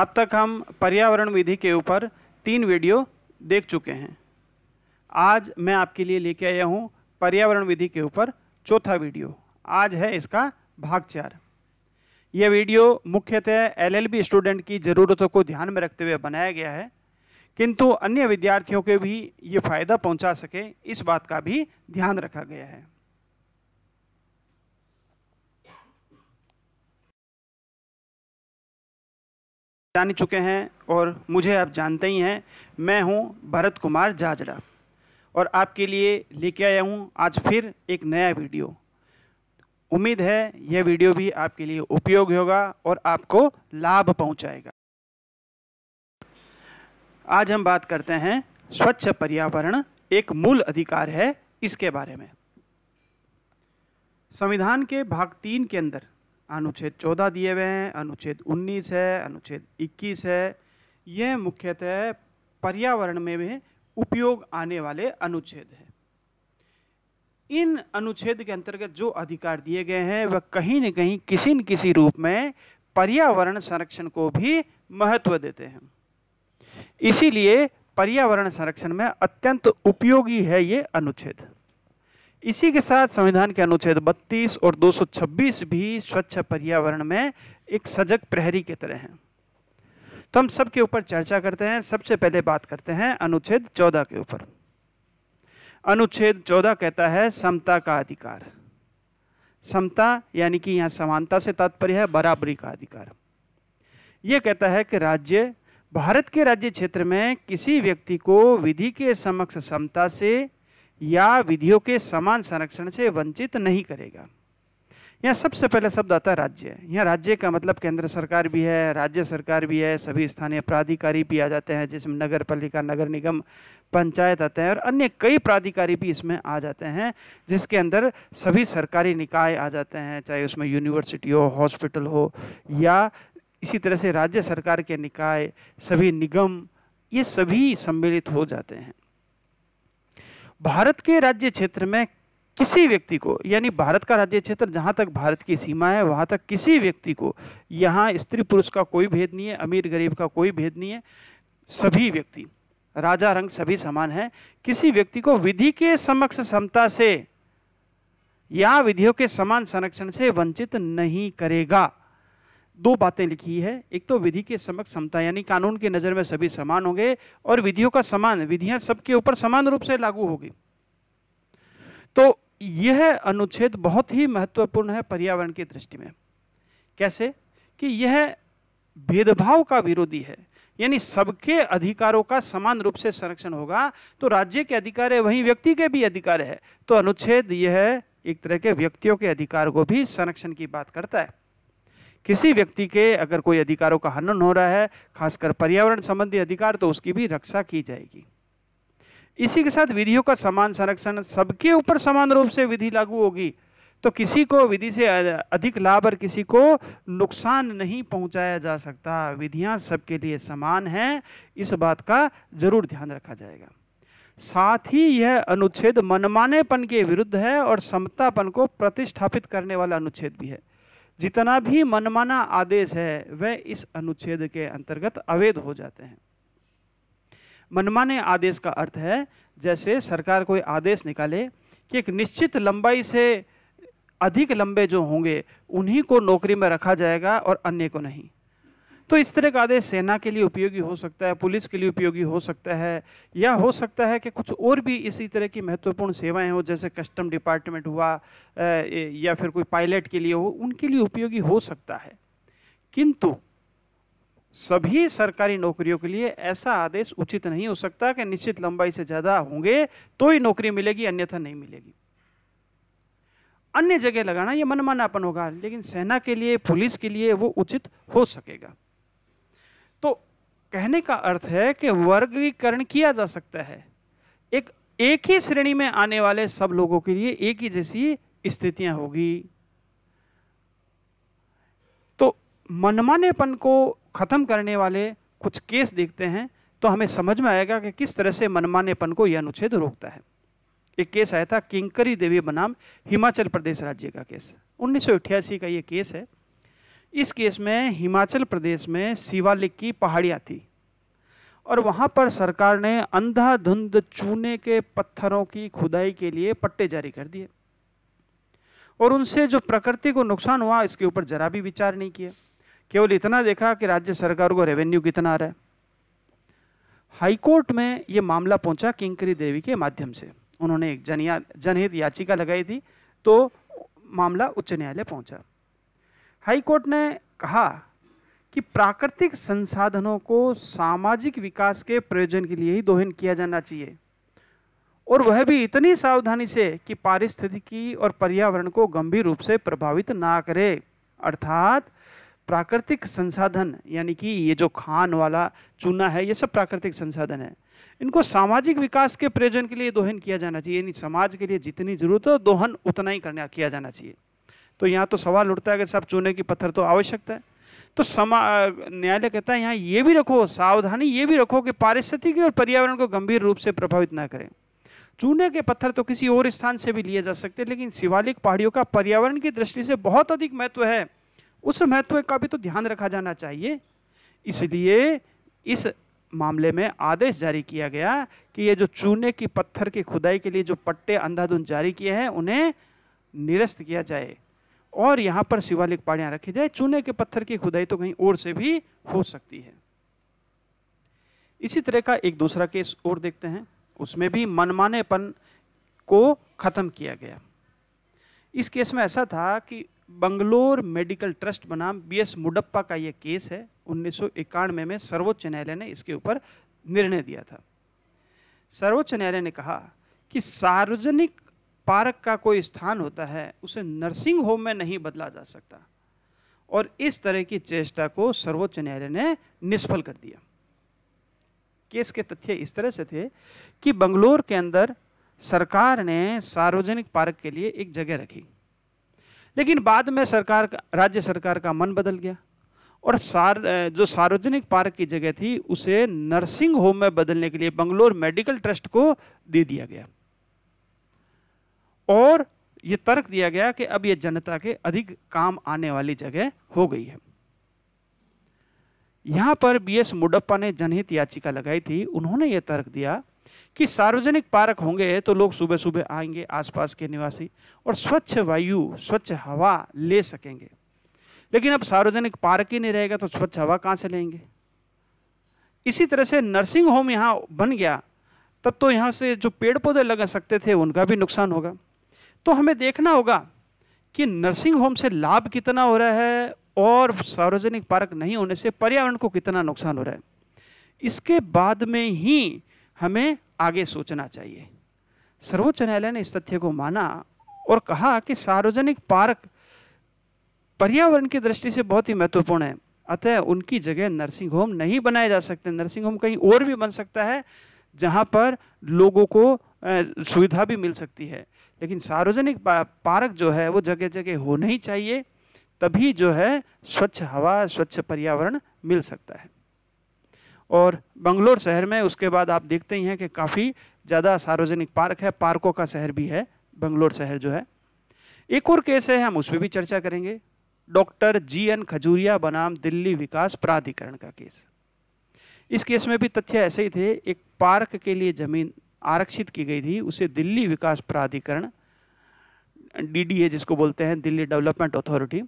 अब तक हम पर्यावरण विधि के ऊपर तीन वीडियो देख चुके हैं आज मैं आपके लिए लेके आया हूँ पर्यावरण विधि के ऊपर चौथा वीडियो आज है इसका भाग चार यह वीडियो मुख्यतः एलएलबी स्टूडेंट की ज़रूरतों को ध्यान में रखते हुए बनाया गया है किंतु अन्य विद्यार्थियों के भी ये फ़ायदा पहुंचा सके इस बात का भी ध्यान रखा गया है जान चुके हैं और मुझे आप जानते ही हैं मैं हूं भरत कुमार जाजड़ा और आपके लिए लेके आया हूं आज फिर एक नया वीडियो उम्मीद है यह वीडियो भी आपके लिए उपयोगी होगा और आपको लाभ पहुंचाएगा आज हम बात करते हैं स्वच्छ पर्यावरण एक मूल अधिकार है इसके बारे में संविधान के भाग तीन के अंदर अनुच्छेद चौदह दिए हुए हैं अनुच्छेद उन्नीस है अनुच्छेद इक्कीस है यह मुख्यतः पर्यावरण में भी उपयोग आने वाले अनुच्छेद हैं इन अनुच्छेद के अंतर्गत जो अधिकार दिए गए हैं वह कहीं न कहीं किसी न किसी रूप में पर्यावरण संरक्षण को भी महत्व देते हैं इसीलिए पर्यावरण संरक्षण में अत्यंत उपयोगी है ये अनुच्छेद इसी के साथ संविधान के अनुच्छेद 32 और 226 भी स्वच्छ पर्यावरण में एक सजग प्रहरी की तरह हैं तो हम सबके ऊपर चर्चा करते हैं सबसे पहले बात करते हैं अनुच्छेद 14 के ऊपर अनुच्छेद 14 कहता है समता का अधिकार समता यानी कि यहाँ समानता से तात्पर्य है बराबरी का अधिकार यह कहता है कि राज्य भारत के राज्य क्षेत्र में किसी व्यक्ति को विधि के समक्ष समता से या विधियों के समान संरक्षण से वंचित नहीं करेगा यहाँ सबसे पहले शब्द आता है राज्य यहाँ राज्य का मतलब केंद्र सरकार भी है राज्य सरकार भी है सभी स्थानीय प्राधिकारी भी आ जाते हैं जिसमें नगर पालिका नगर निगम पंचायत आते हैं और अन्य कई प्राधिकारी भी इसमें आ जाते हैं जिसके अंदर सभी सरकारी निकाय आ जाते हैं चाहे उसमें यूनिवर्सिटी हो हॉस्पिटल हो या इसी तरह से राज्य सरकार के निकाय सभी निगम ये सभी सम्मिलित हो जाते हैं भारत के राज्य क्षेत्र में किसी व्यक्ति को यानी भारत का राज्य क्षेत्र जहाँ तक भारत की सीमा है वहाँ तक किसी व्यक्ति को यहाँ स्त्री पुरुष का कोई भेद नहीं है अमीर गरीब का कोई भेद नहीं है सभी व्यक्ति राजा रंग सभी समान है किसी व्यक्ति को विधि के समक्ष समता से या विधियों के समान संरक्षण से वंचित नहीं करेगा दो बातें लिखी है एक तो विधि के समक्ष समता यानी कानून की नज़र में सभी समान होंगे और विधियों का समान विधियां सबके ऊपर समान रूप से लागू होगी तो यह अनुच्छेद बहुत ही महत्वपूर्ण है पर्यावरण की दृष्टि में कैसे कि यह भेदभाव का विरोधी है यानी सबके अधिकारों का समान रूप से संरक्षण होगा तो राज्य के अधिकार है वहीं व्यक्ति के भी अधिकार है तो अनुच्छेद यह एक तरह के व्यक्तियों के अधिकार को भी संरक्षण की बात करता है किसी व्यक्ति के अगर कोई अधिकारों का हनन हो रहा है खासकर पर्यावरण संबंधी अधिकार तो उसकी भी रक्षा की जाएगी इसी के साथ विधियों का समान संरक्षण सबके ऊपर समान रूप से विधि लागू होगी तो किसी को विधि से अधिक लाभ और किसी को नुकसान नहीं पहुंचाया जा सकता विधियां सबके लिए समान हैं इस बात का जरूर ध्यान रखा जाएगा साथ ही यह अनुच्छेद मनमानेपन के विरुद्ध है और समतापन को प्रतिष्ठापित करने वाला अनुच्छेद भी है जितना भी मनमाना आदेश है वह इस अनुच्छेद के अंतर्गत अवैध हो जाते हैं मनमाने आदेश का अर्थ है जैसे सरकार कोई आदेश निकाले कि एक निश्चित लंबाई से अधिक लंबे जो होंगे उन्हीं को नौकरी में रखा जाएगा और अन्य को नहीं तो इस तरह का आदेश सेना के लिए उपयोगी हो सकता है पुलिस के लिए उपयोगी हो सकता है या हो सकता है कि कुछ और भी इसी तरह की महत्वपूर्ण सेवाएं हो जैसे कस्टम डिपार्टमेंट हुआ या फिर कोई पायलट के लिए हो उनके लिए उपयोगी हो सकता है किंतु सभी सरकारी नौकरियों के लिए ऐसा आदेश उचित नहीं हो सकता कि निश्चित लंबाई से ज़्यादा होंगे तो ही नौकरी मिलेगी अन्यथा नहीं मिलेगी अन्य जगह लगाना ये मनमानापन होगा लेकिन सेना के लिए पुलिस के लिए वो उचित हो सकेगा तो कहने का अर्थ है कि वर्गीकरण किया जा सकता है एक एक ही श्रेणी में आने वाले सब लोगों के लिए एक ही जैसी स्थितियां होगी तो मनमानेपन को खत्म करने वाले कुछ केस देखते हैं तो हमें समझ में आएगा कि किस तरह से मनमानेपन को यह अनुच्छेद रोकता है एक केस आया था किंकरी देवी बनाम हिमाचल प्रदेश राज्य का केस उन्नीस का यह केस है इस केस में हिमाचल प्रदेश में शिवालिक की पहाड़ियाँ थी और वहाँ पर सरकार ने अंधाधुंध चूने के पत्थरों की खुदाई के लिए पट्टे जारी कर दिए और उनसे जो प्रकृति को नुकसान हुआ इसके ऊपर जरा भी विचार नहीं किया केवल इतना देखा कि राज्य सरकार को रेवेन्यू कितना आ रहा है हाईकोर्ट में ये मामला पहुंचा किंकरी देवी के माध्यम से उन्होंने एक जनहित याचिका लगाई थी तो मामला उच्च न्यायालय पहुंचा हाई कोर्ट ने कहा कि प्राकृतिक संसाधनों को सामाजिक विकास के प्रयोजन के लिए ही दोहन किया जाना चाहिए और वह भी इतनी सावधानी से कि पारिस्थितिकी और पर्यावरण को गंभीर रूप से प्रभावित ना करे अर्थात प्राकृतिक संसाधन यानी कि ये जो खान वाला चूना है ये सब प्राकृतिक संसाधन है इनको सामाजिक विकास के प्रयोजन के लिए दोहन किया जाना चाहिए यानी समाज के लिए जितनी जरूरत हो दोहन उतना ही करना किया जाना चाहिए तो यहाँ तो सवाल उठता है कि साहब चूने की पत्थर तो आवश्यकता है तो समा न्यायालय कहता है यहाँ ये भी रखो सावधानी ये भी रखो कि पारिस्थितिकी और पर्यावरण को गंभीर रूप से प्रभावित ना करें चूने के पत्थर तो किसी और स्थान से भी लिए जा सकते हैं लेकिन शिवालिक पहाड़ियों का पर्यावरण की दृष्टि से बहुत अधिक महत्व है उस महत्व का भी तो ध्यान रखा जाना चाहिए इसलिए इस मामले में आदेश जारी किया गया कि ये जो चूने की पत्थर की खुदाई के लिए जो पट्टे अंधाधुंध जारी किए हैं उन्हें निरस्त किया जाए और यहाँ पर शिवालिक पहाड़ियाँ रखी जाए चूने के पत्थर की खुदाई तो कहीं और से भी हो सकती है इसी तरह का एक दूसरा केस और देखते हैं उसमें भी मनमानेपन को ख़त्म किया गया इस केस में ऐसा था कि बंगलोर मेडिकल ट्रस्ट बनाम बीएस मुडप्पा का यह केस है उन्नीस में, में सर्वोच्च न्यायालय ने इसके ऊपर निर्णय दिया था सर्वोच्च न्यायालय ने कहा कि सार्वजनिक पार्क का कोई स्थान होता है उसे नर्सिंग होम में नहीं बदला जा सकता और इस तरह की चेष्टा को सर्वोच्च न्यायालय ने निष्फल कर दिया केस के तथ्य इस तरह से थे कि बंगलोर के अंदर सरकार ने सार्वजनिक पार्क के लिए एक जगह रखी लेकिन बाद में सरकार राज्य सरकार का मन बदल गया और सार जो सार्वजनिक पार्क की जगह थी उसे नर्सिंग होम में बदलने के लिए बंगलोर मेडिकल ट्रस्ट को दे दिया गया और ये तर्क दिया गया कि अब ये जनता के अधिक काम आने वाली जगह हो गई है यहां पर बी एस मुडप्पा ने जनहित याचिका लगाई थी उन्होंने ये तर्क दिया कि सार्वजनिक पार्क होंगे तो लोग सुबह सुबह आएंगे आसपास के निवासी और स्वच्छ वायु स्वच्छ हवा ले सकेंगे लेकिन अब सार्वजनिक पार्क ही नहीं रहेगा तो स्वच्छ हवा कहाँ से लेंगे इसी तरह से नर्सिंग होम यहाँ बन गया तब तो यहाँ से जो पेड़ पौधे लगा सकते थे उनका भी नुकसान होगा तो हमें देखना होगा कि नर्सिंग होम से लाभ कितना हो रहा है और सार्वजनिक पार्क नहीं होने से पर्यावरण को कितना नुकसान हो रहा है इसके बाद में ही हमें आगे सोचना चाहिए सर्वोच्च न्यायालय ने इस तथ्य को माना और कहा कि सार्वजनिक पार्क पर्यावरण की दृष्टि से बहुत ही महत्वपूर्ण है अतः उनकी जगह नर्सिंग होम नहीं बनाए जा सकते नर्सिंग होम कहीं और भी बन सकता है जहां पर लोगों को सुविधा भी मिल सकती है लेकिन सार्वजनिक पार्क जो है वो जगह जगह होना ही चाहिए तभी जो है स्वच्छ हवा स्वच्छ पर्यावरण मिल सकता है और बंगलोर शहर में उसके बाद आप देखते ही हैं कि काफ़ी ज़्यादा सार्वजनिक पार्क है पार्कों का शहर भी है बंगलोर शहर जो है एक और केस है हम उस पर भी चर्चा करेंगे डॉक्टर जी एन खजूरिया बनाम दिल्ली विकास प्राधिकरण का केस इस केस में भी तथ्य ऐसे ही थे एक पार्क के लिए ज़मीन आरक्षित की गई थी उसे दिल्ली विकास प्राधिकरण डीडीए जिसको बोलते हैं दिल्ली डेवलपमेंट अथॉरिटी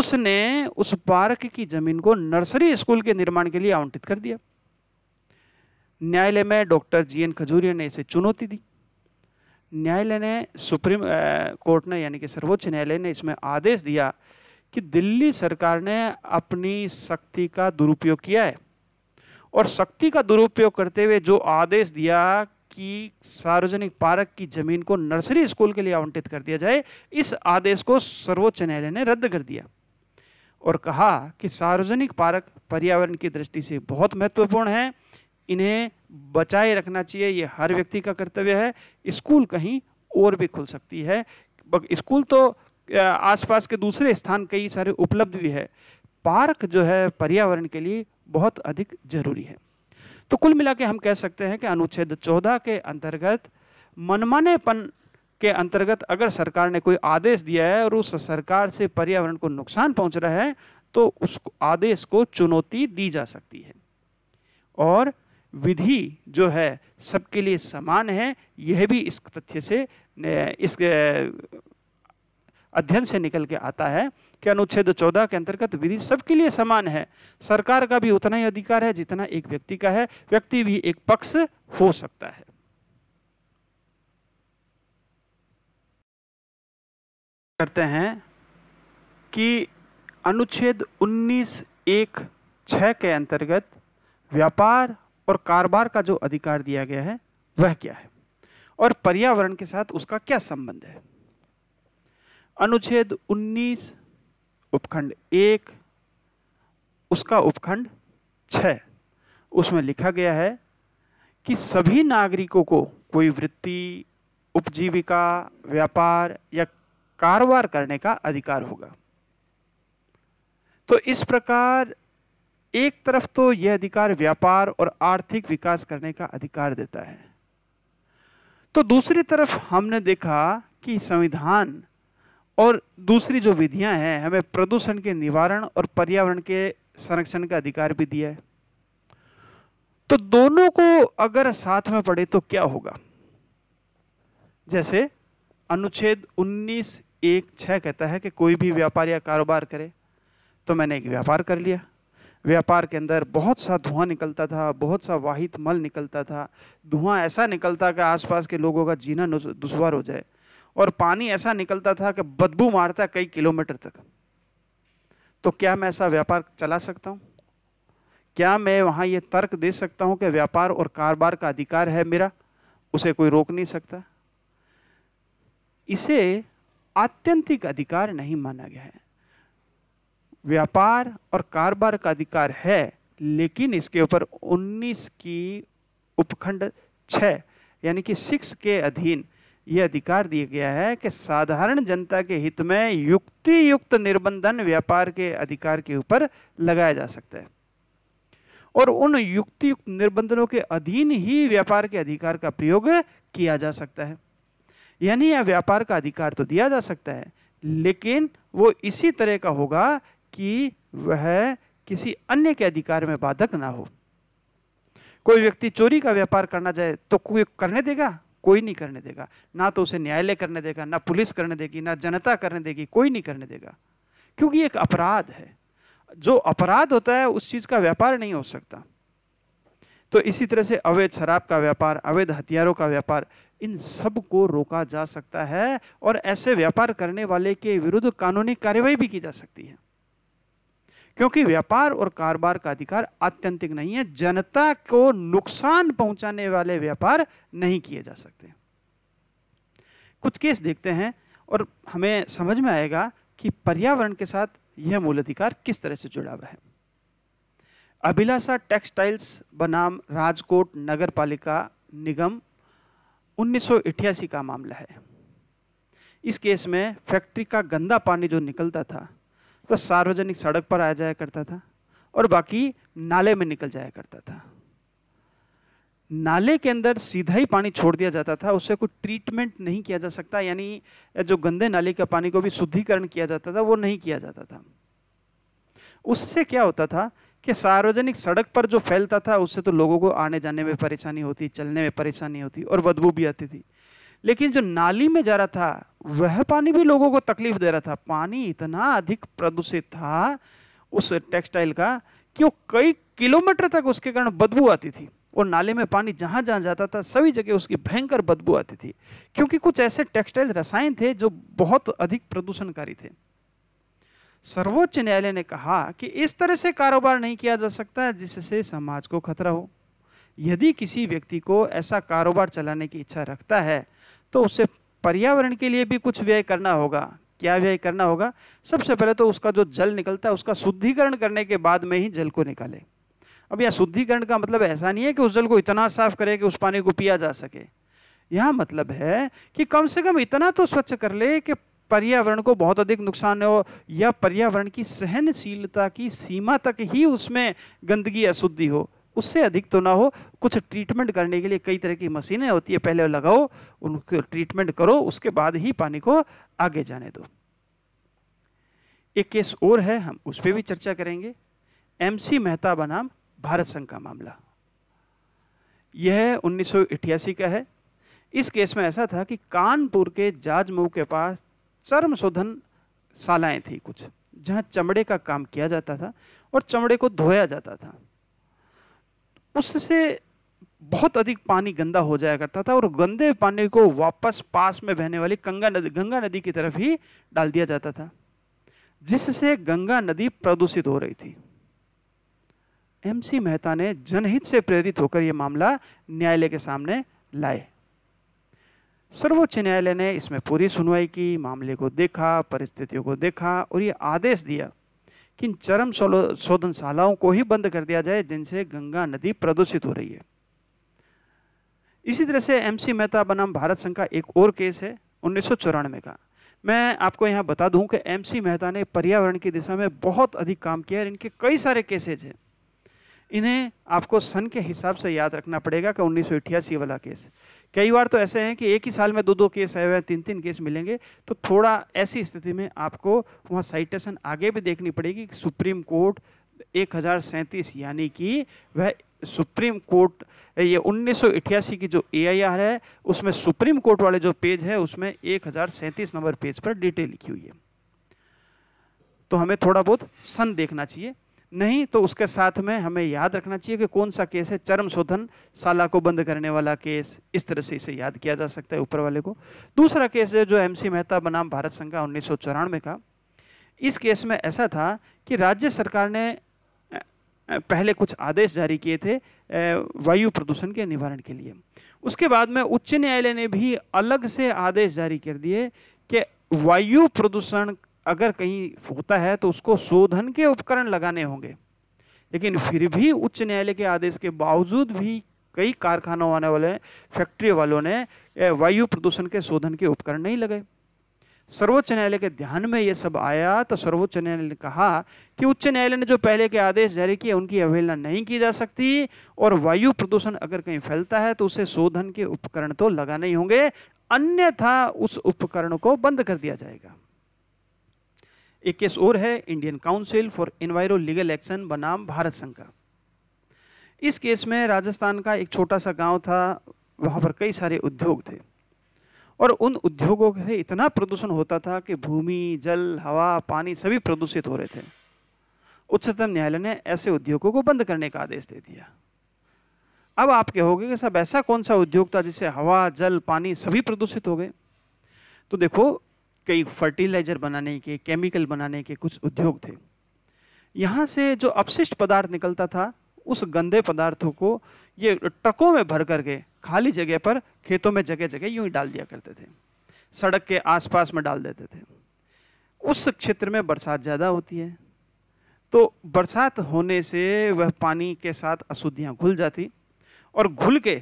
उसने उस पार्क की जमीन को नर्सरी स्कूल के निर्माण के लिए आवंटित कर दिया न्यायालय में डॉक्टर जी एन खजूरिया ने इसे चुनौती दी न्यायालय ने सुप्रीम कोर्ट ने यानी कि सर्वोच्च न्यायालय ने इसमें आदेश दिया कि दिल्ली सरकार ने अपनी शक्ति का दुरुपयोग किया है और शक्ति का दुरुपयोग करते हुए जो आदेश दिया कि सार्वजनिक पार्क की जमीन को नर्सरी स्कूल के लिए आवंटित कर दिया जाए इस आदेश को सर्वोच्च न्यायालय ने रद्द कर दिया और कहा कि सार्वजनिक पार्क पर्यावरण की दृष्टि से बहुत महत्वपूर्ण है इन्हें बचाए रखना चाहिए ये हर व्यक्ति का कर्तव्य है स्कूल कहीं और भी खुल सकती है स्कूल तो आसपास के दूसरे स्थान कई सारे उपलब्ध भी है पार्क जो है पर्यावरण के लिए बहुत अधिक जरूरी है तो कुल मिला के हम कह सकते हैं कि अनुच्छेद चौदह के अंतर्गत मनमानेपन के अंतर्गत अगर सरकार ने कोई आदेश दिया है और उस सरकार से पर्यावरण को नुकसान पहुंच रहा है तो उस आदेश को चुनौती दी जा सकती है और विधि जो है सबके लिए समान है यह भी इस तथ्य से इस अध्ययन से निकल के आता है कि अनुच्छेद चौदह के अंतर्गत विधि सबके लिए समान है सरकार का भी उतना ही अधिकार है जितना एक व्यक्ति का है व्यक्ति भी एक पक्ष हो सकता है करते हैं कि अनुच्छेद 19 एक छह के अंतर्गत व्यापार और कारोबार का जो अधिकार दिया गया है वह क्या है और पर्यावरण के साथ उसका क्या संबंध है अनुच्छेद 19 उपखंड एक उसका उपखंड छ उसमें लिखा गया है कि सभी नागरिकों को कोई वृत्ति उपजीविका व्यापार या कारोबार करने का अधिकार होगा तो इस प्रकार एक तरफ तो यह अधिकार व्यापार और आर्थिक विकास करने का अधिकार देता है तो दूसरी तरफ हमने देखा कि संविधान और दूसरी जो विधियां हैं हमें प्रदूषण के निवारण और पर्यावरण के संरक्षण का अधिकार भी दिया है तो दोनों को अगर साथ में पड़े तो क्या होगा जैसे अनुच्छेद उन्नीस एक छः कहता है कि कोई भी व्यापार या कारोबार करे तो मैंने एक व्यापार कर लिया व्यापार के अंदर बहुत सा धुआं निकलता था बहुत सा वाहित मल निकलता था धुआं ऐसा निकलता कि आसपास के लोगों का जीना दुशवार हो जाए और पानी ऐसा निकलता था कि बदबू मारता कई किलोमीटर तक तो क्या मैं ऐसा व्यापार चला सकता हूँ क्या मैं वहाँ ये तर्क दे सकता हूँ कि व्यापार और कारोबार का अधिकार है मेरा उसे कोई रोक नहीं सकता इसे आत्यंतिक अधिकार नहीं माना गया है व्यापार और कारोबार का अधिकार है लेकिन इसके ऊपर 19 की उपखंड 6 यानी कि सिक्स के अधीन यह अधिकार दिया गया है कि साधारण जनता के हित में युक्ति युक्त निर्बंधन व्यापार के अधिकार के ऊपर लगाया जा सकता है और उन युक्ति युक्त निर्बंधनों के अधीन ही व्यापार के अधिकार का प्रयोग किया जा सकता है यानी यह व्यापार का अधिकार तो दिया जा सकता है लेकिन वो इसी तरह का होगा कि वह किसी अन्य के अधिकार में बाधक ना हो कोई व्यक्ति चोरी का व्यापार करना चाहे तो कोई करने देगा कोई नहीं करने देगा ना तो उसे न्यायालय करने देगा ना पुलिस करने देगी ना जनता करने देगी कोई नहीं करने देगा क्योंकि एक अपराध है जो अपराध होता है उस चीज़ का व्यापार नहीं हो सकता तो इसी तरह से अवैध शराब का व्यापार अवैध हथियारों का व्यापार इन सब को रोका जा सकता है और ऐसे व्यापार करने वाले के विरुद्ध कानूनी कार्रवाई भी की जा सकती है क्योंकि व्यापार और कारोबार का अधिकार आत्यंतिक नहीं है जनता को नुकसान पहुंचाने वाले व्यापार नहीं किए जा सकते कुछ केस देखते हैं और हमें समझ में आएगा कि पर्यावरण के साथ यह मूल अधिकार किस तरह से जुड़ा हुआ है अभिलाषा टेक्सटाइल्स बनाम राजकोट नगर पालिका निगम उन्नीस का मामला है इस केस में फैक्ट्री का गंदा पानी जो निकलता था तो सार्वजनिक सड़क पर आ जाया करता था और बाकी नाले में निकल जाया करता था नाले के अंदर सीधा ही पानी छोड़ दिया जाता था उससे कोई ट्रीटमेंट नहीं किया जा सकता यानी जो गंदे नाले का पानी को भी शुद्धिकरण किया जाता था वो नहीं किया जाता था उससे क्या होता था कि सार्वजनिक सड़क पर जो फैलता था उससे तो लोगों को आने जाने में परेशानी होती चलने में परेशानी होती और बदबू भी आती थी लेकिन जो नाली में जा रहा था वह पानी भी लोगों को तकलीफ दे रहा था पानी इतना अधिक प्रदूषित था उस टेक्सटाइल का कि वो कई किलोमीटर तक उसके कारण बदबू आती थी और नाले में पानी जहाँ जहाँ जाता था सभी जगह उसकी भयंकर बदबू आती थी क्योंकि कुछ ऐसे टेक्सटाइल रसायन थे जो बहुत अधिक प्रदूषणकारी थे सर्वोच्च न्यायालय ने कहा कि इस तरह से कारोबार नहीं किया जा सकता जिससे समाज को खतरा हो यदि किसी व्यक्ति को ऐसा कारोबार चलाने की इच्छा रखता है तो उससे पर्यावरण के लिए भी कुछ व्यय करना होगा क्या व्यय करना होगा सबसे पहले तो उसका जो जल निकलता है उसका शुद्धिकरण करने के बाद में ही जल को निकाले अब यह शुद्धिकरण का मतलब ऐसा नहीं है कि उस जल को इतना साफ करे कि उस पानी को पिया जा सके यह मतलब है कि कम से कम इतना तो स्वच्छ कर ले कि पर्यावरण को बहुत अधिक नुकसान हो या पर्यावरण की सहनशीलता की सीमा तक ही उसमें गंदगी अशुद्धि हो उससे अधिक तो ना हो कुछ ट्रीटमेंट करने के लिए कई तरह की मशीनें होती है पहले लगाओ उनको ट्रीटमेंट करो उसके बाद ही पानी को आगे जाने दो एक केस और है हम उस पर भी चर्चा करेंगे एमसी मेहता बनाम भारत संघ का मामला यह उन्नीस का है इस केस में ऐसा था कि कानपुर के जाजमऊ के पास चर्म शोधन शालाएँ थी कुछ जहाँ चमड़े का काम किया जाता था और चमड़े को धोया जाता था उससे बहुत अधिक पानी गंदा हो जाया करता था और गंदे पानी को वापस पास में बहने वाली गंगा नदी गंगा नदी की तरफ ही डाल दिया जाता था जिससे गंगा नदी प्रदूषित हो रही थी एमसी मेहता ने जनहित से प्रेरित होकर यह मामला न्यायालय के सामने लाए सर्वोच्च न्यायालय ने इसमें पूरी सुनवाई की मामले को देखा परिस्थितियों को देखा और ये आदेश दिया कि इन चरम शालाओं को ही बंद कर दिया जाए जिनसे गंगा नदी प्रदूषित हो रही है इसी तरह से एमसी मेहता बनाम भारत संघ का एक और केस है उन्नीस का मैं आपको यहाँ बता दूं कि एमसी मेहता ने पर्यावरण की दिशा में बहुत अधिक काम किया है इनके कई सारे केसेज हैं इन्हें आपको सन के हिसाब से याद रखना पड़ेगा कि उन्नीस वाला केस कई बार तो ऐसे हैं कि एक ही साल में दो दो केस आए हुए हैं तीन तीन केस मिलेंगे तो थोड़ा ऐसी स्थिति में आपको वहाँ साइटेशन आगे भी देखनी पड़ेगी कि सुप्रीम कोर्ट एक यानी कि वह सुप्रीम कोर्ट ये उन्नीस की जो ए है उसमें सुप्रीम कोर्ट वाले जो पेज है उसमें एक नंबर पेज पर डिटेल लिखी हुई है तो हमें थोड़ा बहुत सन देखना चाहिए नहीं तो उसके साथ में हमें याद रखना चाहिए कि कौन सा केस है चरम शोधन साला को बंद करने वाला केस इस तरह से इसे याद किया जा सकता है ऊपर वाले को दूसरा केस है जो एम सी मेहता बनाम भारत संघ का उन्नीस का इस केस में ऐसा था कि राज्य सरकार ने पहले कुछ आदेश जारी किए थे वायु प्रदूषण के निवारण के लिए उसके बाद में उच्च न्यायालय ने भी अलग से आदेश जारी कर दिए कि वायु प्रदूषण अगर कहीं फूकता है तो उसको शोधन के उपकरण लगाने होंगे लेकिन फिर भी उच्च न्यायालय के आदेश के बावजूद भी कई कारखानों आने वाले फैक्ट्री वालों ने वायु प्रदूषण के शोधन के उपकरण नहीं लगाए सर्वोच्च न्यायालय के ध्यान में ये सब आया तो सर्वोच्च न्यायालय ने कहा कि उच्च न्यायालय ने जो पहले के आदेश जारी किए उनकी अवहेलना नहीं की जा सकती और वायु प्रदूषण अगर कहीं फैलता है तो उसे शोधन के उपकरण तो लगाने ही होंगे अन्यथा उस उपकरण को बंद कर दिया जाएगा एक केस और है Indian council for enviro legal action बनाम भारत संघ का इस केस में राजस्थान का एक छोटा सा गांव था वहां पर कई सारे उद्योग थे और उन उद्योगों से इतना प्रदूषण होता था कि भूमि जल हवा पानी सभी प्रदूषित हो रहे थे उच्चतम न्यायालय ने ऐसे उद्योगों को बंद करने का आदेश दे दिया अब आप कहोगे कि सब ऐसा कौन सा उद्योग था जिससे हवा जल पानी सभी प्रदूषित हो गए तो देखो कई फर्टिलाइजर बनाने के केमिकल बनाने के कुछ उद्योग थे यहाँ से जो अपशिष्ट पदार्थ निकलता था उस गंदे पदार्थों को ये ट्रकों में भर करके खाली जगह पर खेतों में जगह जगह यूं ही डाल दिया करते थे सड़क के आसपास में डाल देते थे उस क्षेत्र में बरसात ज़्यादा होती है तो बरसात होने से वह पानी के साथ अशुद्धियाँ घुल जाती और घुल के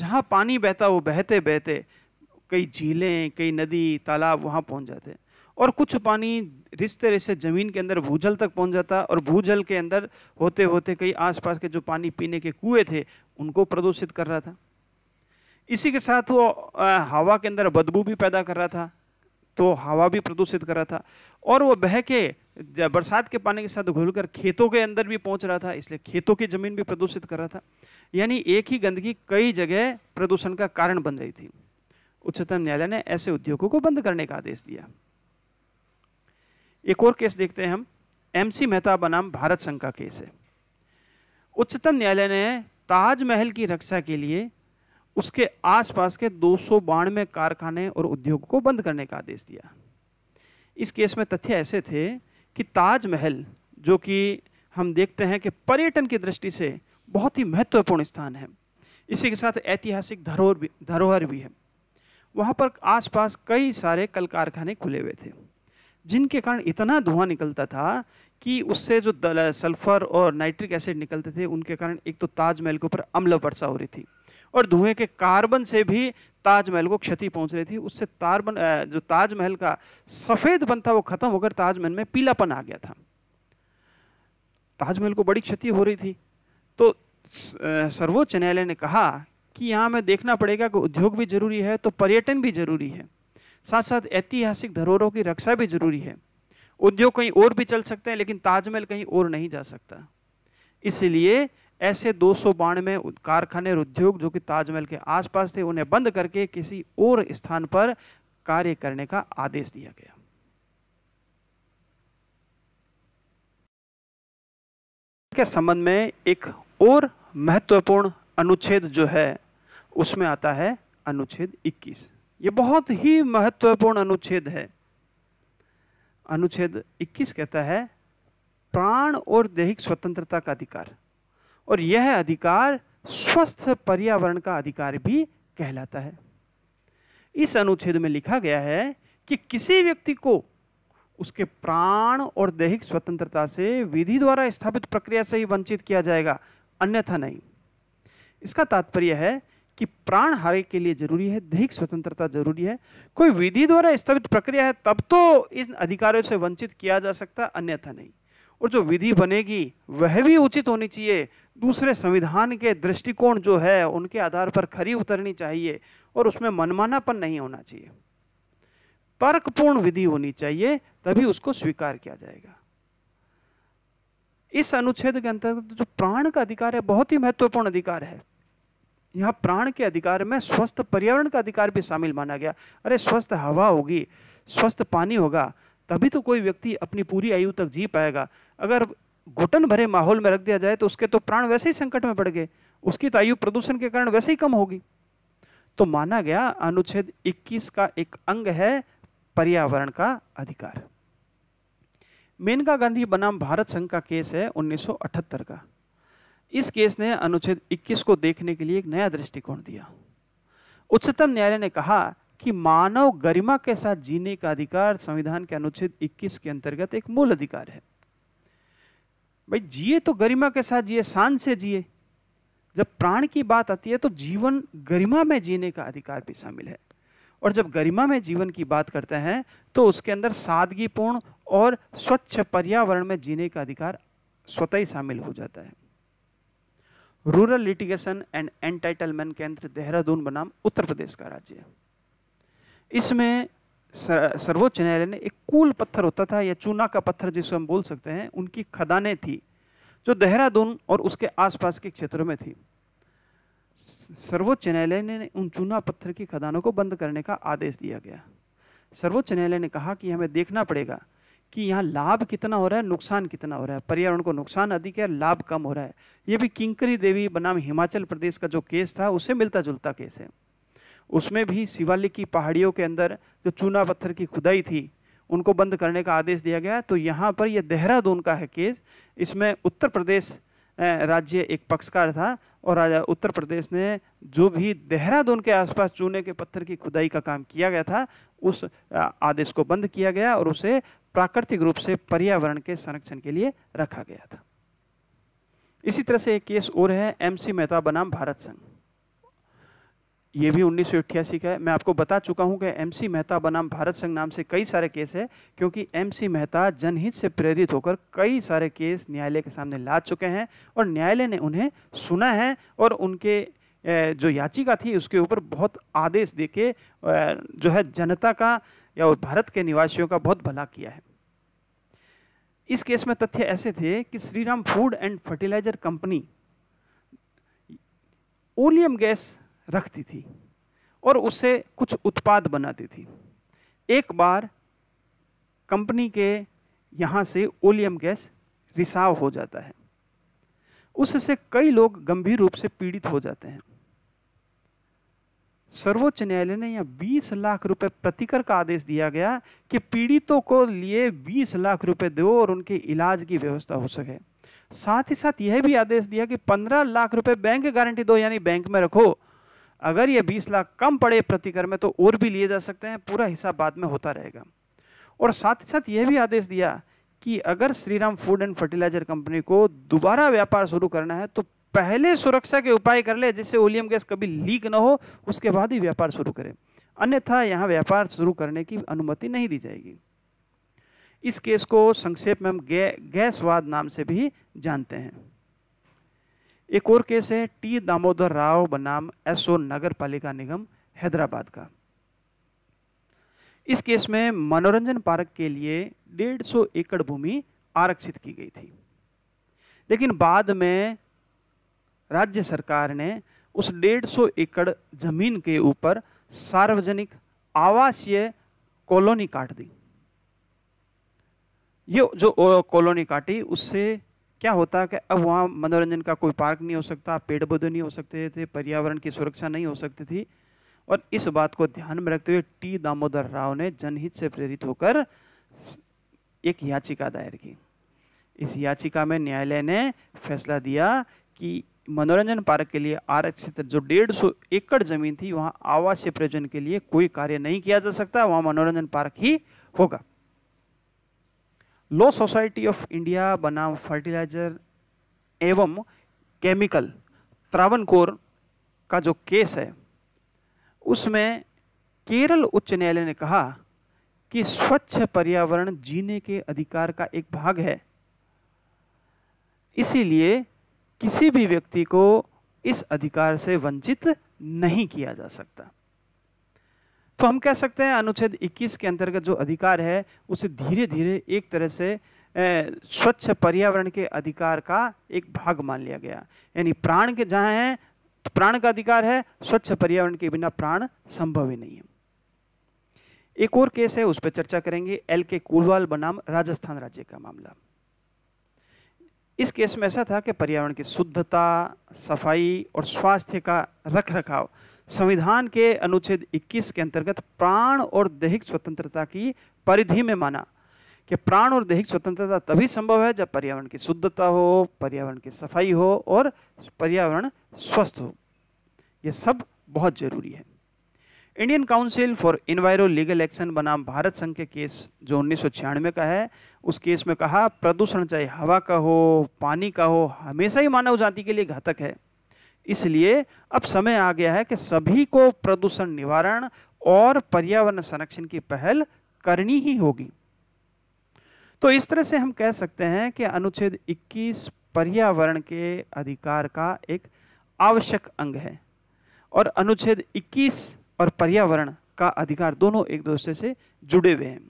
जहाँ पानी बहता वो बहते बहते कई झीलें कई नदी तालाब वहाँ पहुँच जाते हैं और कुछ पानी रिश्ते रिश्ते ज़मीन के अंदर भूजल तक पहुंच जाता और भूजल के अंदर होते होते कई आसपास के जो पानी पीने के कुएं थे उनको प्रदूषित कर रहा था इसी के साथ वो हवा के अंदर बदबू भी पैदा कर रहा था तो हवा भी प्रदूषित कर रहा था और वो बह के बरसात के पानी के साथ घुलकर खेतों के अंदर भी पहुंच रहा था इसलिए खेतों की ज़मीन भी प्रदूषित कर रहा था यानी एक ही गंदगी कई जगह प्रदूषण का कारण बन रही थी उच्चतम न्यायालय ने ऐसे उद्योगों को बंद करने का आदेश दिया एक और केस देखते हैं हम एमसी मेहता बनाम भारत संघ का केस है उच्चतम न्यायालय ने ताजमहल की रक्षा के लिए उसके आसपास के दो सौ बानवे कारखाने और उद्योग को बंद करने का आदेश दिया इस केस में तथ्य ऐसे थे कि ताजमहल जो कि हम देखते हैं कि पर्यटन की दृष्टि से बहुत ही महत्वपूर्ण स्थान है इसी के साथ ऐतिहासिक धरोहर भी धरोहर भी है वहाँ पर आसपास कई सारे कल कारखाने खुले हुए थे जिनके कारण इतना धुआं निकलता था कि उससे जो सल्फर और नाइट्रिक एसिड निकलते थे उनके कारण एक तो ताजमहल के ऊपर अम्ल वर्षा हो रही थी और धुएं के कार्बन से भी ताजमहल को क्षति पहुंच रही थी उससे तारबन जो ताजमहल का सफ़ेद बन था वो ख़त्म होकर ताजमहल में पीलापन आ गया था ताजमहल को बड़ी क्षति हो रही थी तो सर्वोच्च न्यायालय ने कहा कि यहाँ हमें देखना पड़ेगा कि उद्योग भी जरूरी है तो पर्यटन भी जरूरी है साथ साथ ऐतिहासिक धरोहरों की रक्षा भी जरूरी है उद्योग कहीं और भी चल सकते हैं लेकिन ताजमहल कहीं और नहीं जा सकता इसलिए ऐसे दो सौ बानवे कारखाने और उद्योग जो कि ताजमहल के आसपास थे उन्हें बंद करके किसी और स्थान पर कार्य करने का आदेश दिया गया के संबंध में एक और महत्वपूर्ण अनुच्छेद जो है उसमें आता है अनुच्छेद 21 ये बहुत ही महत्वपूर्ण अनुच्छेद है अनुच्छेद 21 कहता है प्राण और दैहिक स्वतंत्रता का अधिकार और यह अधिकार स्वस्थ पर्यावरण का अधिकार भी कहलाता है इस अनुच्छेद में लिखा गया है कि किसी व्यक्ति को उसके प्राण और दैहिक स्वतंत्रता से विधि द्वारा स्थापित प्रक्रिया से ही वंचित किया जाएगा अन्यथा नहीं इसका तात्पर्य है कि प्राण हारे के लिए जरूरी है दैहिक स्वतंत्रता जरूरी है कोई विधि द्वारा स्थापित प्रक्रिया है तब तो इन अधिकारों से वंचित किया जा सकता अन्यथा नहीं और जो विधि बनेगी वह भी उचित होनी चाहिए दूसरे संविधान के दृष्टिकोण जो है उनके आधार पर खरी उतरनी चाहिए और उसमें मनमानापन नहीं होना चाहिए तर्कपूर्ण विधि होनी चाहिए तभी उसको स्वीकार किया जाएगा इस अनुच्छेद के अंतर्गत जो प्राण का अधिकार है बहुत ही महत्वपूर्ण अधिकार है यहाँ प्राण के अधिकार में स्वस्थ पर्यावरण का अधिकार भी शामिल माना गया अरे स्वस्थ हवा होगी स्वस्थ पानी होगा तभी तो कोई व्यक्ति अपनी पूरी आयु तक जी पाएगा अगर घुटन भरे माहौल में रख दिया जाए तो उसके तो प्राण वैसे ही संकट में पड़ गए उसकी तो आयु प्रदूषण के कारण वैसे ही कम होगी तो माना गया अनुच्छेद 21 का एक अंग है पर्यावरण का अधिकार मेनका गांधी बनाम भारत संघ का केस है 1978 का इस केस ने अनुच्छेद 21 को देखने के लिए एक नया दृष्टिकोण दिया उच्चतम न्यायालय ने कहा कि मानव गरिमा के साथ जीने का अधिकार संविधान के अनुच्छेद 21 के अंतर्गत एक मूल अधिकार है भाई जिए तो गरिमा के साथ जिए शान से जिए जब प्राण की बात आती है तो जीवन गरिमा में जीने का अधिकार भी शामिल है और जब गरिमा में जीवन की बात करते हैं तो उसके अंदर सादगीपूर्ण और स्वच्छ पर्यावरण में जीने का अधिकार स्वतः ही शामिल हो जाता है रूरल लिटिगेशन एंड एंटाइटलमेंट केंद्र देहरादून बनाम उत्तर प्रदेश का राज्य इसमें सर्वोच्च न्यायालय ने एक कूल पत्थर होता था या चूना का पत्थर जिसको हम बोल सकते हैं उनकी खदानें थी जो देहरादून और उसके आसपास के क्षेत्रों में थी सर्वोच्च न्यायालय ने उन चूना पत्थर की खदानों को बंद करने का आदेश दिया गया सर्वोच्च न्यायालय ने कहा कि हमें देखना पड़ेगा कि यहाँ लाभ कितना हो रहा है नुकसान कितना हो रहा है पर्यावरण को नुकसान अधिक है लाभ कम हो रहा है ये भी किंकरी देवी बनाम हिमाचल प्रदेश का जो केस था उससे मिलता जुलता केस है उसमें भी शिवालिक की पहाड़ियों के अंदर जो चूना पत्थर की खुदाई थी उनको बंद करने का आदेश दिया गया तो यहाँ पर यह देहरादून का है केस इसमें उत्तर प्रदेश राज्य एक पक्षकार था और राजा उत्तर प्रदेश ने जो भी देहरादून के आसपास चूने के पत्थर की खुदाई का काम किया गया था उस आदेश को बंद किया गया और उसे प्राकृतिक रूप से पर्यावरण के संरक्षण के लिए रखा गया था इसी तरह से एक केस और है एमसी मेहता बनाम भारत संघ ये भी उन्नीस का है मैं आपको बता चुका हूं कि एमसी मेहता बनाम भारत संघ नाम से कई सारे केस है क्योंकि एमसी मेहता जनहित से प्रेरित होकर कई सारे केस न्यायालय के सामने ला चुके हैं और न्यायालय ने उन्हें सुना है और उनके जो याचिका थी उसके ऊपर बहुत आदेश दे के जो है जनता का या भारत के निवासियों का बहुत भला किया है इस केस में तथ्य ऐसे थे कि Shriram food and fertilizer company oleum gas रखती थी और उससे कुछ उत्पाद बनाती थी एक बार कंपनी के यहाँ से ओलियम गैस रिसाव हो जाता है उससे कई लोग गंभीर रूप से पीड़ित हो जाते हैं सर्वोच्च न्यायालय ने यहाँ बीस लाख रुपए प्रतिकर का आदेश दिया गया कि पीड़ितों को लिए बीस लाख रुपए दो और उनके इलाज की व्यवस्था हो सके साथ ही साथ यह भी आदेश दिया कि पंद्रह लाख रुपए बैंक गारंटी दो यानी बैंक में रखो अगर ये बीस लाख कम पड़े प्रतिकर में तो और भी लिए जा सकते हैं पूरा हिसाब बाद में होता रहेगा और साथ ही साथ यह भी आदेश दिया कि अगर Shriram food and fertilizer company को दोबारा व्यापार शुरू करना है तो पहले सुरक्षा के उपाय कर ले जिससे ओलियम गैस कभी लीक ना हो उसके बाद ही व्यापार शुरू करें अन्यथा यहाँ व्यापार शुरू करने की अनुमति नहीं दी जाएगी इस केस को संक्षेप में हम गै, गैसवाद नाम से भी जानते हैं एक और केस है टी दामोदर राव बनाम एसओ नगर पालिका निगम हैदराबाद का इस केस में मनोरंजन पार्क के लिए 150 एकड़ भूमि आरक्षित की गई थी लेकिन बाद में राज्य सरकार ने उस 150 एकड़ जमीन के ऊपर सार्वजनिक आवासीय कॉलोनी काट दी ये जो कॉलोनी काटी उससे क्या होता है कि अब वहाँ मनोरंजन का कोई पार्क नहीं हो सकता पेड़ पौधे नहीं हो सकते थे पर्यावरण की सुरक्षा नहीं हो सकती थी और इस बात को ध्यान में रखते हुए टी दामोदर राव ने जनहित से प्रेरित होकर एक याचिका दायर की इस याचिका में न्यायालय ने फैसला दिया कि मनोरंजन पार्क के लिए आरक्षित जो डेढ़ सौ एकड़ जमीन थी वहां आवासीय प्रयोजन के लिए कोई कार्य नहीं किया जा सकता वहां मनोरंजन पार्क ही होगा लॉ सोसाइटी ऑफ इंडिया बनाम फर्टिलाइजर एवं केमिकल त्रावन कोर का जो केस है उसमें केरल उच्च न्यायालय ने कहा कि स्वच्छ पर्यावरण जीने के अधिकार का एक भाग है इसीलिए किसी भी व्यक्ति को इस अधिकार से वंचित नहीं किया जा सकता तो हम कह सकते हैं अनुच्छेद 21 के अंतर्गत जो अधिकार है उसे धीरे धीरे एक तरह से स्वच्छ पर्यावरण के अधिकार का एक भाग मान लिया गया यानी प्राण के जहाँ हैं तो प्राण का अधिकार है स्वच्छ पर्यावरण के बिना प्राण संभव ही नहीं है एक और केस है उस पर चर्चा करेंगे एल के कोलवाल बनाम राजस्थान राज्य का मामला इस केस में ऐसा था कि पर्यावरण की शुद्धता सफाई और स्वास्थ्य का रख रखाव संविधान के अनुच्छेद 21 के अंतर्गत प्राण और दैहिक स्वतंत्रता की परिधि में माना कि प्राण और दैहिक स्वतंत्रता तभी संभव है जब पर्यावरण की शुद्धता हो पर्यावरण की सफाई हो और पर्यावरण स्वस्थ हो यह सब बहुत जरूरी है Indian council for enviro legal action बनाम भारत संघ के केस जो उन्नीस का है उस केस में कहा प्रदूषण चाहे हवा का हो पानी का हो हमेशा ही मानव जाति के लिए घातक है इसलिए अब समय आ गया है कि सभी को प्रदूषण निवारण और पर्यावरण संरक्षण की पहल करनी ही होगी तो इस तरह से हम कह सकते हैं कि अनुच्छेद 21 पर्यावरण के अधिकार का एक आवश्यक अंग है और अनुच्छेद और पर्यावरण का अधिकार दोनों एक दूसरे से जुड़े हुए हैं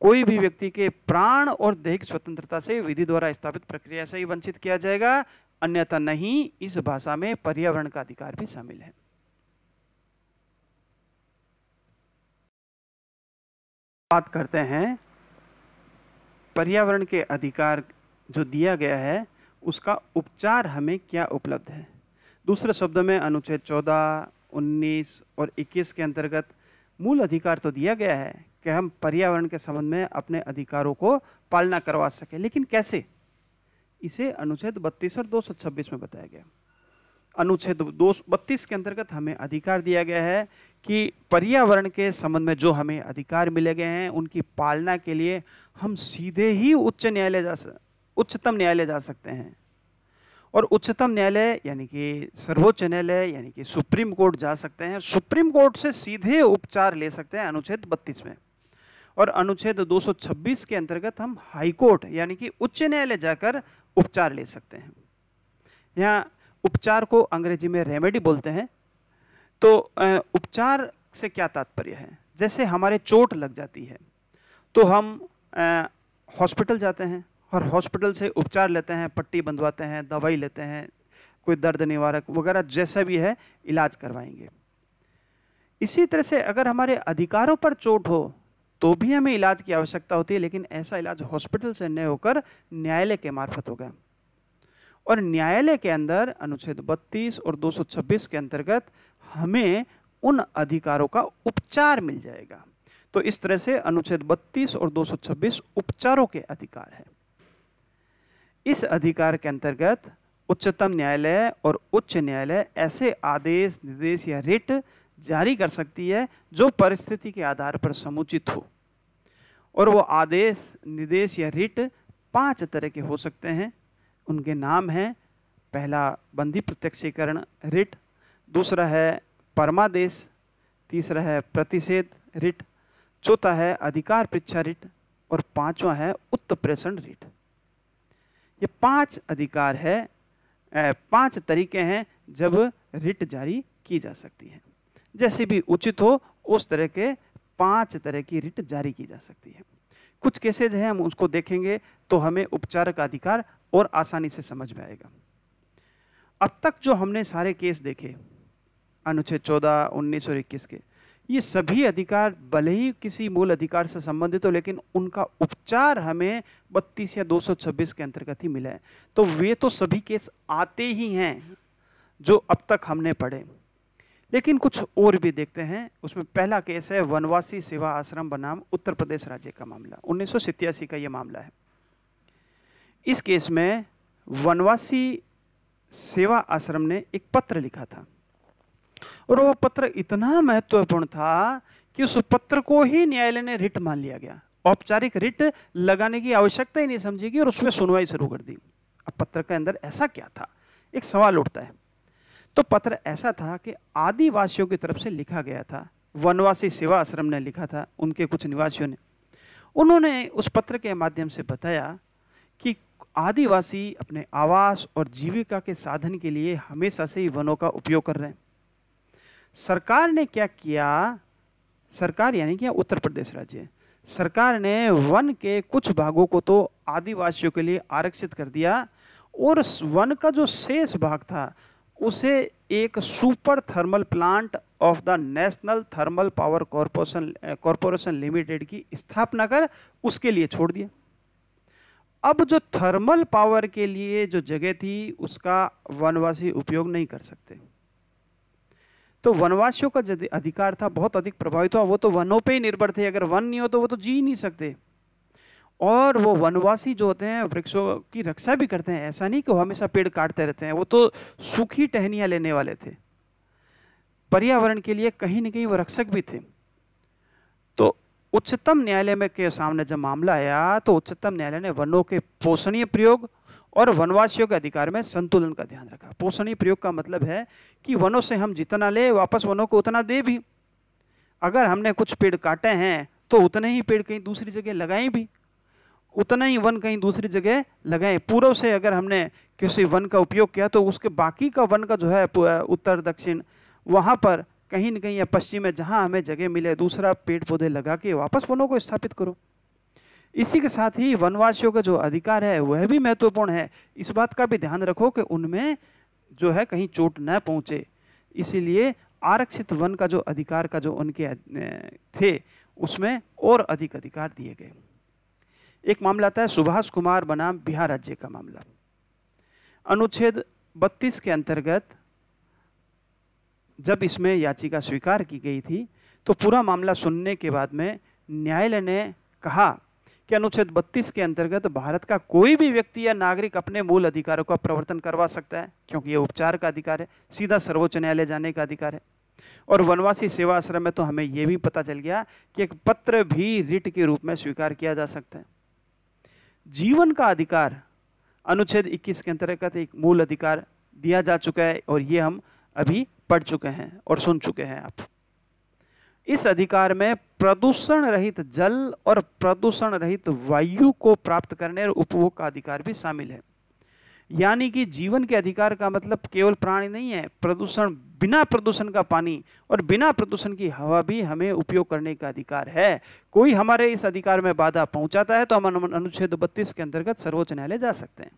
कोई भी व्यक्ति के प्राण और दैहिक स्वतंत्रता से विधि द्वारा स्थापित प्रक्रिया से ही वंचित किया जाएगा अन्यथा नहीं इस भाषा में पर्यावरण का अधिकार भी शामिल है बात करते हैं पर्यावरण के अधिकार जो दिया गया है उसका उपचार हमें क्या उपलब्ध है दूसरे शब्द में अनुच्छेद चौदह 19 और 21 के अंतर्गत मूल अधिकार तो दिया गया है कि हम पर्यावरण के संबंध में अपने अधिकारों को पालना करवा सकें लेकिन कैसे इसे अनुच्छेद 32 और 226 में बताया गया अनुच्छेद दो बत्तीस के अंतर्गत हमें अधिकार दिया गया है कि पर्यावरण के संबंध में जो हमें अधिकार मिले गए हैं उनकी पालना के लिए हम सीधे ही उच्च न्यायालय जा उच्चतम न्यायालय जा सकते हैं और उच्चतम न्यायालय यानी कि सर्वोच्च न्यायालय यानी कि सुप्रीम कोर्ट जा सकते हैं सुप्रीम कोर्ट से सीधे उपचार ले सकते हैं अनुच्छेद बत्तीस में और अनुच्छेद 226 के अंतर्गत हम हाई कोर्ट यानी कि उच्च न्यायालय जाकर उपचार ले सकते हैं यहाँ उपचार को अंग्रेजी में रेमेडी बोलते हैं तो उपचार से क्या तात्पर्य है जैसे हमारे चोट लग जाती है तो हम हॉस्पिटल जाते हैं और हॉस्पिटल से उपचार लेते हैं पट्टी बंधवाते हैं दवाई लेते हैं कोई दर्द निवारक वगैरह जैसा भी है इलाज करवाएंगे इसी तरह से अगर हमारे अधिकारों पर चोट हो तो भी हमें इलाज की आवश्यकता होती है लेकिन ऐसा इलाज हॉस्पिटल से न होकर न्यायालय के मार्फत होगा और न्यायालय के अंदर अनुच्छेद 32 और 226 के अंतर्गत हमें उन अधिकारों का उपचार मिल जाएगा तो इस तरह से अनुच्छेद 32 और 226 उपचारों के अधिकार है इस अधिकार के अंतर्गत उच्चतम न्यायालय और उच्च न्यायालय ऐसे आदेश निर्देश या रिट जारी कर सकती है जो परिस्थिति के आधार पर समुचित हो और वो आदेश निर्देश या रिट पांच तरह के हो सकते हैं उनके नाम हैं पहला बंदी प्रत्यक्षीकरण रिट दूसरा है परमादेश तीसरा है प्रतिषेध रिट चौथा है अधिकार परीक्षा रिट और पांचवा है उत्तप्रेषण रिट ये पांच अधिकार है पांच तरीके हैं जब रिट जारी की जा सकती है जैसे भी उचित हो उस तरह के पांच तरह की रिट जारी की जा सकती है कुछ केसेज हैं हम उसको देखेंगे तो हमें उपचार का अधिकार और आसानी से समझ में आएगा अब तक जो हमने सारे केस देखे अनुच्छेद चौदह उन्नीस और इक्कीस के ये सभी अधिकार भले ही किसी मूल अधिकार से संबंधित हो लेकिन उनका उपचार हमें 32 या 226 के अंतर्गत ही मिला है तो वे तो सभी केस आते ही हैं जो अब तक हमने पढ़े लेकिन कुछ और भी देखते हैं उसमें पहला केस है वनवासी सेवा आश्रम बनाम उत्तर प्रदेश राज्य का मामला उन्नीस का यह मामला है इस केस में वनवासी सेवा आश्रम ने एक पत्र लिखा था और वो पत्र इतना महत्वपूर्ण था कि उस पत्र को ही न्यायालय ने रिट मान लिया गया औपचारिक रिट लगाने की आवश्यकता ही नहीं समझेगी और उसमें सुनवाई शुरू कर दी अब पत्र के अंदर ऐसा क्या था एक सवाल उठता है तो पत्र ऐसा था कि आदिवासियों की तरफ से लिखा गया था वनवासी सेवा आश्रम ने लिखा था उनके कुछ निवासियों ने उन्होंने उस पत्र के माध्यम से बताया कि आदिवासी अपने आवास और जीविका के साधन के लिए हमेशा से ही वनों का उपयोग कर रहे हैं सरकार ने क्या किया सरकार यानी कि उत्तर प्रदेश राज्य सरकार ने वन के कुछ भागों को तो आदिवासियों के लिए आरक्षित कर दिया और वन का जो शेष भाग था उसे एक super thermal plant of the national thermal power corporation corporation limited की स्थापना कर उसके लिए छोड़ दिया अब जो थर्मल पावर के लिए जो जगह थी उसका वनवासी उपयोग नहीं कर सकते तो वनवासियों का जो अधिकार था बहुत अधिक प्रभावित हुआ वो तो वनों पे ही निर्भर थे अगर वन नहीं हो तो वो तो जी नहीं सकते और वो वनवासी जो होते हैं वृक्षों की रक्षा भी करते हैं ऐसा नहीं कि वो हमेशा पेड़ काटते रहते हैं वो तो सूखी टहनियाँ लेने वाले थे पर्यावरण के लिए कहीं ना कहीं वो रक्षक भी थे तो उच्चतम न्यायालय में के सामने जब मामला आया तो उच्चतम न्यायालय ने वनों के पोषणीय प्रयोग और वनवासियों के अधिकार में संतुलन का ध्यान रखा पोषणीय प्रयोग का मतलब है कि वनों से हम जितना ले वापस वनों को उतना दे भी अगर हमने कुछ पेड़ काटे हैं तो उतने ही पेड़ कहीं दूसरी जगह लगाएं भी उतना ही वन कहीं दूसरी जगह लगाएं पूर्व से अगर हमने किसी वन का उपयोग किया तो उसके बाकी का वन का जो है उत्तर दक्षिण वहाँ पर कहीं न कहीं या पश्चिम में जहाँ हमें जगह मिले दूसरा पेड़ पौधे लगा के वापस वनों को स्थापित करो इसी के साथ ही वनवासियों का जो अधिकार है वह भी महत्वपूर्ण है इस बात का भी ध्यान रखो कि उनमें जो है कहीं चोट न पहुँचे इसीलिए आरक्षित वन का जो अधिकार का जो उनके थे उसमें और अधिक अधिकार दिए गए एक मामला आता है सुभाष कुमार बनाम बिहार राज्य का मामला अनुच्छेद 32 के अंतर्गत जब इसमें याचिका स्वीकार की गई थी तो पूरा मामला सुनने के बाद में न्यायालय ने कहा कि अनुच्छेद 32 के अंतर्गत तो भारत का कोई भी व्यक्ति या नागरिक अपने मूल अधिकारों का प्रवर्तन करवा सकता है क्योंकि यह उपचार का अधिकार है सीधा सर्वोच्च न्यायालय जाने का अधिकार है और वनवासी सेवा आश्रम में तो हमें यह भी पता चल गया कि एक पत्र भी रिट के रूप में स्वीकार किया जा सकता है जीवन का अधिकार अनुच्छेद 21 के अंतर्गत एक मूल अधिकार दिया जा चुका है और ये हम अभी पढ़ चुके हैं और सुन चुके हैं आप इस अधिकार में प्रदूषण रहित जल और प्रदूषण रहित वायु को प्राप्त करने और उपभोग का अधिकार भी शामिल है यानी कि जीवन के अधिकार का मतलब केवल प्राणी नहीं है प्रदूषण बिना प्रदूषण का पानी और बिना प्रदूषण की हवा भी हमें उपयोग करने का अधिकार है कोई हमारे इस अधिकार में बाधा पहुंचाता है तो हम अनुच्छेद बत्तीस के अंतर्गत सर्वोच्च न्यायालय जा सकते हैं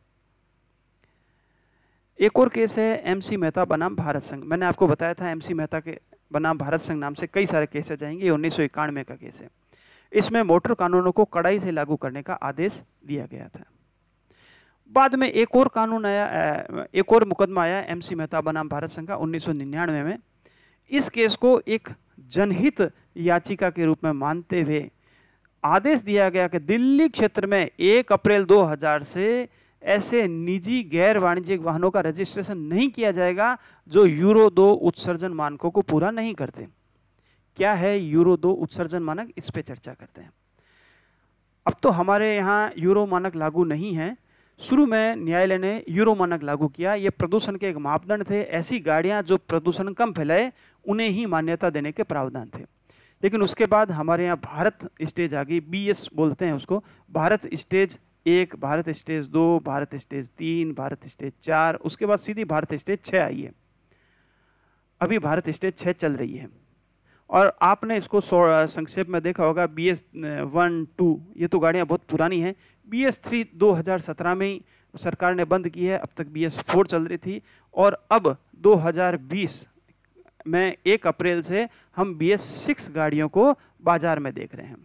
एक और केस है एमसी मेहता बनाम भारत संघ मैंने आपको बताया था एमसी मेहता के बनाम भारत संघ नाम से कई सारे केसेस जाएंगे ये उन्नीस का केस है इसमें मोटर कानूनों को कड़ाई से लागू करने का आदेश दिया गया था बाद में एक और कानून आया एक और मुकदमा आया एमसी मेहता बनाम भारत संघ का 1999 में इस केस को एक जनहित याचिका के रूप में मानते हुए आदेश दिया गया कि दिल्ली क्षेत्र में 1 अप्रैल 2000 से ऐसे निजी गैर वाणिज्यिक वाहनों का रजिस्ट्रेशन नहीं किया जाएगा जो यूरो दो उत्सर्जन मानकों को पूरा नहीं करते क्या है यूरो दो उत्सर्जन मानक इस पर चर्चा करते हैं अब तो हमारे यहाँ यूरो मानक लागू नहीं है शुरू में न्यायालय ने यूरो मानक लागू किया ये प्रदूषण के एक मापदंड थे ऐसी गाड़ियाँ जो प्रदूषण कम फैलाए उन्हें ही मान्यता देने के प्रावधान थे लेकिन उसके बाद हमारे यहाँ भारत स्टेज आ गई बी एस बोलते हैं उसको भारत स्टेज एक भारत स्टेज दो भारत स्टेज तीन भारत स्टेज चार उसके बाद सीधी भारत स्टेज छः आई है अभी भारत स्टेज छः चल रही है और आपने इसको संक्षेप में देखा होगा बी एस वन टू ये तो गाड़ियाँ बहुत पुरानी हैं बी एस थ्री दो हज़ार सत्रह में ही सरकार ने बंद की है अब तक बी एस फोर चल रही थी और अब दो हज़ार बीस में एक अप्रैल से हम बी एस सिक्स गाड़ियों को बाज़ार में देख रहे हैं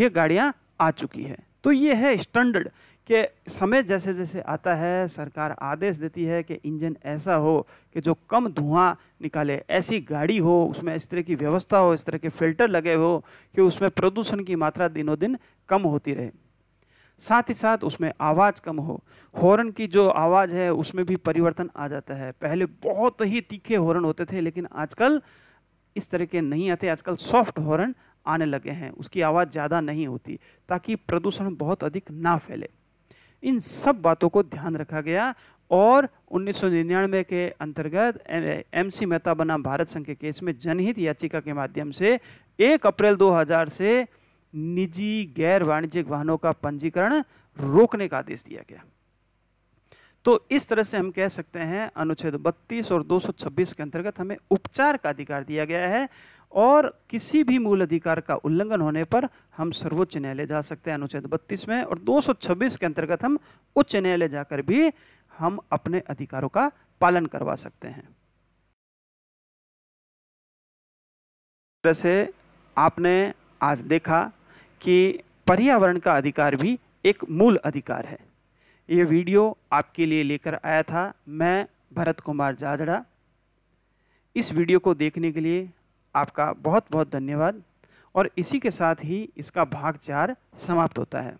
ये गाड़ियाँ आ चुकी है तो ये है स्टैंडर्ड कि समय जैसे जैसे आता है सरकार आदेश देती है कि इंजन ऐसा हो कि जो कम धुआं निकाले ऐसी गाड़ी हो उसमें इस तरह की व्यवस्था हो इस तरह के फिल्टर लगे हो कि उसमें प्रदूषण की मात्रा दिनों दिन कम होती रहे साथ ही साथ उसमें आवाज़ कम हो हॉर्न की जो आवाज़ है उसमें भी परिवर्तन आ जाता है पहले बहुत ही तीखे हॉर्न होते थे लेकिन आजकल इस तरह के नहीं आते आजकल सॉफ्ट हॉर्न आने लगे हैं उसकी आवाज़ ज़्यादा नहीं होती ताकि प्रदूषण बहुत अधिक ना फैले इन सब बातों को ध्यान रखा गया और 1999 के अंतर्गत एम सी मेहता बना भारत संघ के केस में जनहित याचिका के माध्यम से 1 अप्रैल 2000 से निजी गैर वाणिज्यिक वाहनों का पंजीकरण रोकने का आदेश दिया गया तो इस तरह से हम कह सकते हैं अनुच्छेद 32 और 226 के अंतर्गत हमें उपचार का अधिकार दिया गया है और किसी भी मूल अधिकार का उल्लंघन होने पर हम सर्वोच्च न्यायालय जा सकते हैं अनुच्छेद 32 में और 226 के अंतर्गत हम उच्च न्यायालय जाकर भी हम अपने अधिकारों का पालन करवा सकते हैं जैसे आपने आज देखा कि पर्यावरण का अधिकार भी एक मूल अधिकार है ये वीडियो आपके लिए लेकर आया था मैं भरत कुमार जाजड़ा इस वीडियो को देखने के लिए आपका बहुत बहुत धन्यवाद और इसी के साथ ही इसका भाग चार समाप्त होता है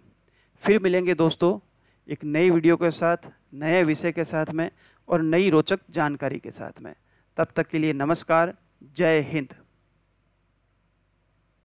फिर मिलेंगे दोस्तों एक नई वीडियो के साथ नए विषय के साथ में और नई रोचक जानकारी के साथ में तब तक के लिए नमस्कार जय हिंद